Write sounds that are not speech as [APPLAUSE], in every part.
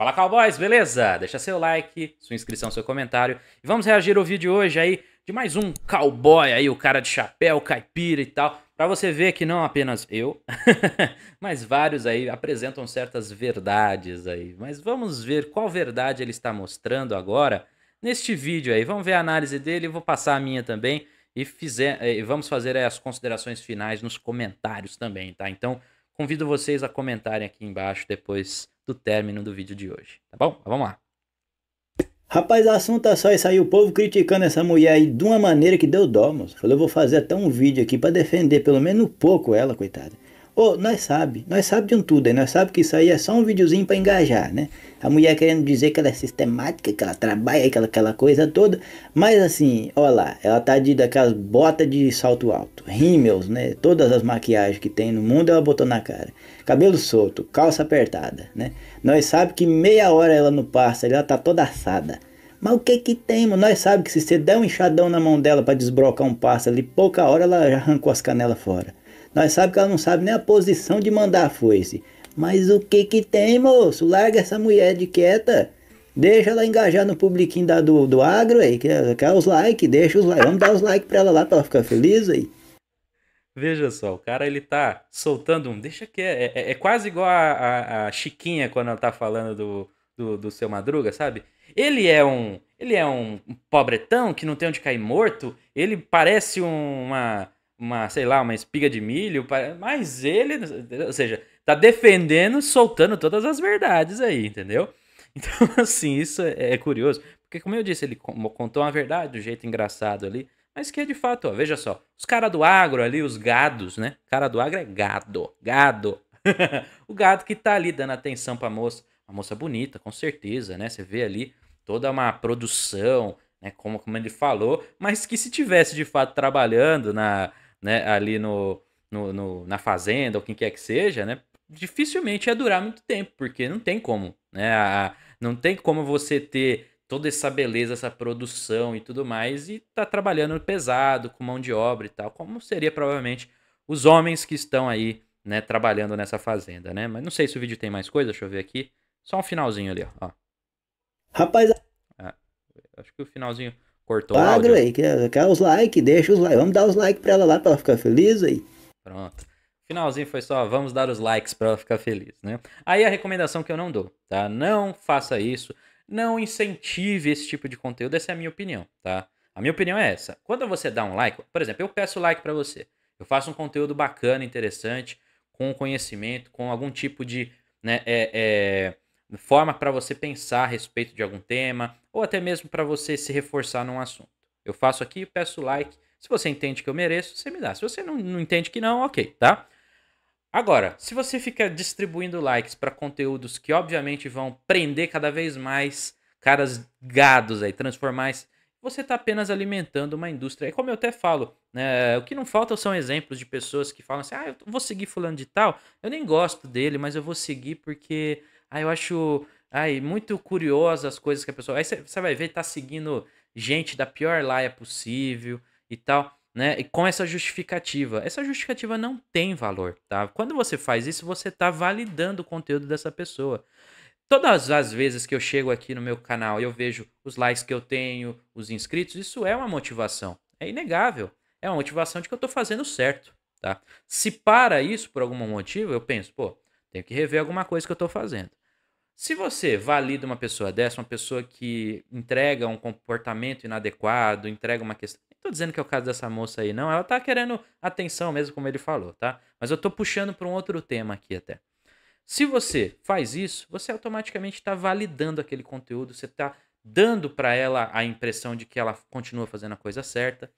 Fala Cowboys, beleza? Deixa seu like, sua inscrição, seu comentário. E vamos reagir ao vídeo hoje aí de mais um cowboy aí, o cara de chapéu, caipira e tal. Pra você ver que não apenas eu, [LAUGHS] mas vários aí apresentam certas verdades aí. Mas vamos ver qual verdade ele está mostrando agora neste vídeo aí. Vamos ver a análise dele, vou passar a minha também. E fizer, eh, e vamos fazer as considerações finais nos comentários também, tá? Então, convido vocês a comentarem aqui embaixo depois do término do vídeo de hoje, tá bom? Então, vamos lá. Rapaz, assunto é só isso aí, o povo criticando essa mulher aí de uma maneira que deu dó, moço. Falou, eu vou fazer até um vídeo aqui para defender pelo menos um pouco ela, coitada nós sabe, nós sabe de um tudo, hein? nós sabe que isso aí é só um videozinho para engajar, né? A mulher querendo dizer que ela é sistemática, que ela trabalha, aquela, aquela coisa toda, mas assim, olha lá, ela tá de daquelas botas de salto alto, rímels, né? Todas as maquiagens que tem no mundo ela botou na cara. Cabelo solto, calça apertada, né? Nós sabe que meia hora ela não passa, ela tá toda assada. Mas o que que tem, mano? Nós sabe que se você der um enxadão na mão dela para desbrocar um passo ali, pouca hora ela já arrancou as canelas fora. Nós sabemos que ela não sabe nem a posição de mandar a foice. Mas o que que tem, moço? Larga essa mulher de quieta. Deixa ela engajar no publiquinho da, do, do agro aí, que quer os likes, deixa os likes. Vamos dar os likes pra ela lá pra ela ficar feliz aí. Veja só, o cara ele tá soltando um. Deixa que é, é, é quase igual a, a, a, Chiquinha quando ela tá falando do, do, do seu Madruga, sabe? Ele é um. Ele é um pobretão que não tem onde cair morto. Ele parece uma uma, sei lá, uma espiga de milho, mas ele, ou seja, tá defendendo, soltando todas as verdades aí, entendeu? [LAUGHS] Então, assim, isso é, é curioso, porque como eu disse, ele contou uma verdade do jeito engraçado ali, mas que é de fato, ó, veja só, os caras do agro ali, os gados, né? Cara do agro é gado, gado. [LAUGHS] o gado que tá ali dando atenção pra moça, uma moça bonita, com certeza, né? Você vê ali toda uma produção, né? Como, como ele falou, mas que se tivesse de fato trabalhando na, né, ali no, no, no, na fazenda ou quem quer que seja, né, dificilmente ia durar muito tempo, porque não tem como, né, a, não tem como você ter toda essa beleza, essa produção e tudo mais, e tá trabalhando pesado, com mão de obra e tal, como seria provavelmente os homens que estão aí, né, trabalhando nessa fazenda, né? Mas não sei se o vídeo tem mais coisa, deixa eu ver aqui. Só um finalzinho ali, ó. Rapaz. Ah, acho que o finalzinho Cortou Paga, Aí, quer, é, quer os likes, deixa os likes. Vamos dar os likes pra ela lá pra ela ficar feliz aí. Pronto. Finalzinho foi só, vamos dar os likes pra ela ficar feliz, né? Aí a recomendação que eu não dou, tá? Não faça isso. Não incentive esse tipo de conteúdo. Essa é a minha opinião, tá? A minha opinião é essa. Quando você dá um like, por exemplo, eu peço like para você. Eu faço um conteúdo bacana, interessante, com conhecimento, com algum tipo de né, é, é, forma para você pensar a respeito de algum tema, ou até mesmo para você se reforçar num assunto. Eu faço aqui, peço like. Se você entende que eu mereço, você me dá. Se você não, não entende que não, ok, tá? Agora, se você fica distribuindo likes para conteúdos que obviamente vão prender cada vez mais caras gados aí, transformar você está apenas alimentando uma indústria. E como eu até falo, né, o que não falta são exemplos de pessoas que falam assim, ah, eu vou seguir fulano de tal, eu nem gosto dele, mas eu vou seguir porque ah, eu acho Ai, muito curiosas as coisas que a pessoa. Aí você vai ver, tá seguindo gente da pior laia possível e tal, né? E com essa justificativa. Essa justificativa não tem valor, tá? Quando você faz isso, você tá validando o conteúdo dessa pessoa. Todas as vezes que eu chego aqui no meu canal e eu vejo os likes que eu tenho, os inscritos, isso é uma motivação. É inegável. É uma motivação de que eu tô fazendo certo, tá? Se para isso por algum motivo, eu penso, pô, tenho que rever alguma coisa que eu tô fazendo. Se você valida uma pessoa dessa, uma pessoa que entrega um comportamento inadequado, entrega uma questão. Não estou dizendo que é o caso dessa moça aí, não. Ela tá querendo atenção mesmo, como ele falou, tá? Mas eu estou puxando para um outro tema aqui até. Se você faz isso, você automaticamente está validando aquele conteúdo, você está dando para ela a impressão de que ela continua fazendo a coisa certa.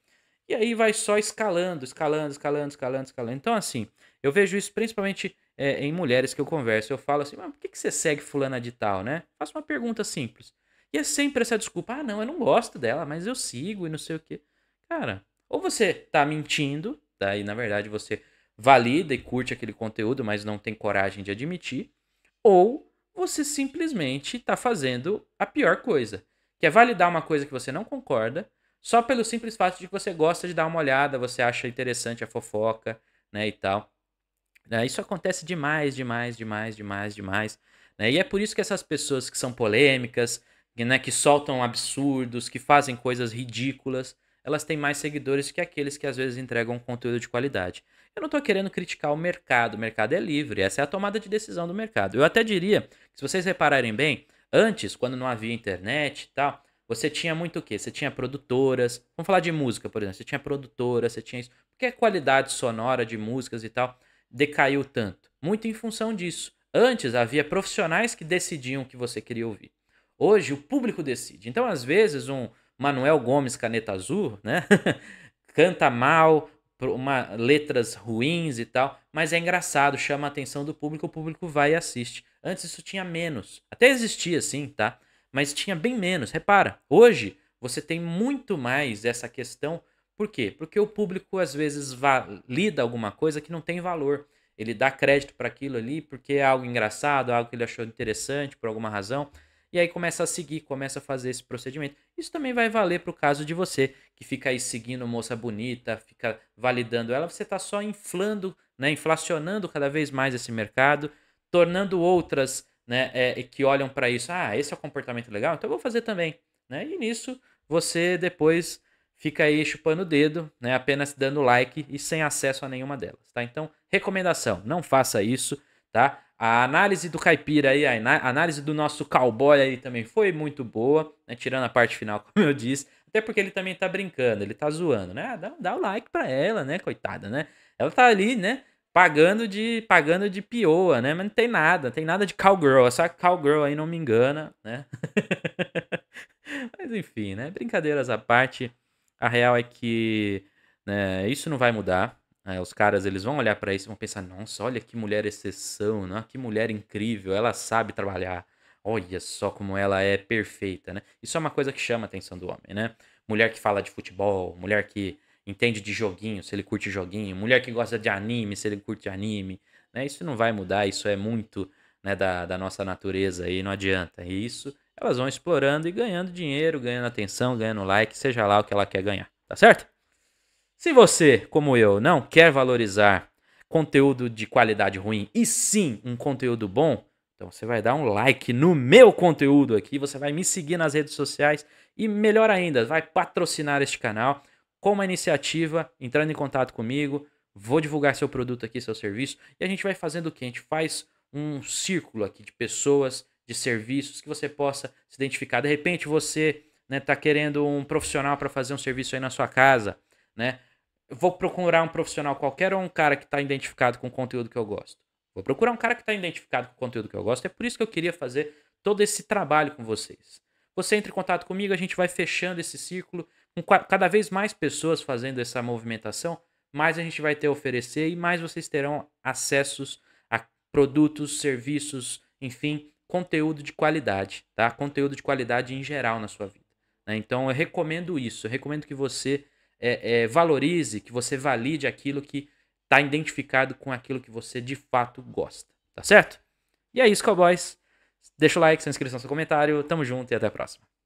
E aí vai só escalando, escalando, escalando, escalando, escalando. Então, assim, eu vejo isso principalmente é, em mulheres que eu converso. Eu falo assim, mas por que, que você segue fulana de tal, né? Faço uma pergunta simples. E é sempre essa desculpa, ah, não, eu não gosto dela, mas eu sigo e não sei o quê. Cara, ou você tá mentindo, daí na verdade você valida e curte aquele conteúdo, mas não tem coragem de admitir, ou você simplesmente tá fazendo a pior coisa, que é validar uma coisa que você não concorda, só pelo simples fato de que você gosta de dar uma olhada, você acha interessante a fofoca, né, e tal. Né? Isso acontece demais, demais, demais, demais, demais. Né? E é por isso que essas pessoas que são polêmicas, né, que soltam absurdos, que fazem coisas ridículas, elas têm mais seguidores que aqueles que às vezes entregam conteúdo de qualidade. Eu não estou querendo criticar o mercado, o mercado é livre, essa é a tomada de decisão do mercado. Eu até diria, se vocês repararem bem, antes, quando não havia internet e tal, você tinha muito o quê? Você tinha produtoras, vamos falar de música, por exemplo, você tinha produtora, você tinha isso, porque a é qualidade sonora de músicas e tal decaiu tanto? Muito em função disso. Antes havia profissionais que decidiam o que você queria ouvir. Hoje o público decide. Então, às vezes, um Manuel Gomes Caneta Azul, né? [LAUGHS] Canta mal, uma, letras ruins e tal, mas é engraçado, chama a atenção do público, o público vai e assiste. Antes isso tinha menos. Até existia sim, tá? Mas tinha bem menos. Repara, hoje você tem muito mais essa questão por quê? Porque o público às vezes valida alguma coisa que não tem valor. Ele dá crédito para aquilo ali porque é algo engraçado, é algo que ele achou interessante por alguma razão. E aí começa a seguir, começa a fazer esse procedimento. Isso também vai valer para o caso de você que fica aí seguindo moça bonita, fica validando ela. Você está só inflando, né, inflacionando cada vez mais esse mercado, tornando outras né, é, que olham para isso. Ah, esse é o comportamento legal, então eu vou fazer também. Né? E nisso você depois fica aí chupando o dedo, né? Apenas dando like e sem acesso a nenhuma delas, tá? Então, recomendação, não faça isso, tá? A análise do caipira aí, a análise do nosso cowboy aí também foi muito boa, né? Tirando a parte final, [LAUGHS] como eu disse. Até porque ele também tá brincando, ele tá zoando, né? Ah, dá, dá o like pra ela, né? Coitada, né? Ela tá ali, né? Pagando de, pagando de pioa, né? Mas não tem nada, não tem nada de cowgirl. Essa cowgirl aí não me engana, né? [LAUGHS] Mas enfim, né? Brincadeiras à parte. A real é que né, isso não vai mudar. É, os caras eles vão olhar para isso e vão pensar: nossa, olha que mulher exceção, né? que mulher incrível, ela sabe trabalhar. Olha só como ela é perfeita, né? Isso é uma coisa que chama a atenção do homem, né? Mulher que fala de futebol, mulher que entende de joguinho, se ele curte joguinho, mulher que gosta de anime, se ele curte anime, né? Isso não vai mudar, isso é muito né, da, da nossa natureza e não adianta. E isso elas vão explorando e ganhando dinheiro, ganhando atenção, ganhando like, seja lá o que ela quer ganhar, tá certo? Se você, como eu, não quer valorizar conteúdo de qualidade ruim e sim um conteúdo bom, então você vai dar um like no meu conteúdo aqui, você vai me seguir nas redes sociais e melhor ainda, vai patrocinar este canal com uma iniciativa, entrando em contato comigo, vou divulgar seu produto aqui, seu serviço, e a gente vai fazendo o que? A gente faz um círculo aqui de pessoas de serviços que você possa se identificar. De repente você está né, tá querendo um profissional para fazer um serviço aí na sua casa, né? Vou procurar um profissional qualquer ou um cara que está identificado com o conteúdo que eu gosto. Vou procurar um cara que está identificado com o conteúdo que eu gosto. É por isso que eu queria fazer todo esse trabalho com vocês. Você entra em contato comigo, a gente vai fechando esse círculo, com cada vez mais pessoas fazendo essa movimentação, mais a gente vai ter a oferecer e mais vocês terão acessos a produtos, serviços, enfim, conteúdo de qualidade, tá? Conteúdo de qualidade em geral na sua vida. Né? Então eu recomendo isso, eu recomendo que você é, é, valorize, que você valide aquilo que está identificado com aquilo que você de fato gosta, tá certo? E é isso, cowboys. Deixa o like, sua inscrição, seu comentário. Tamo junto e até a próxima.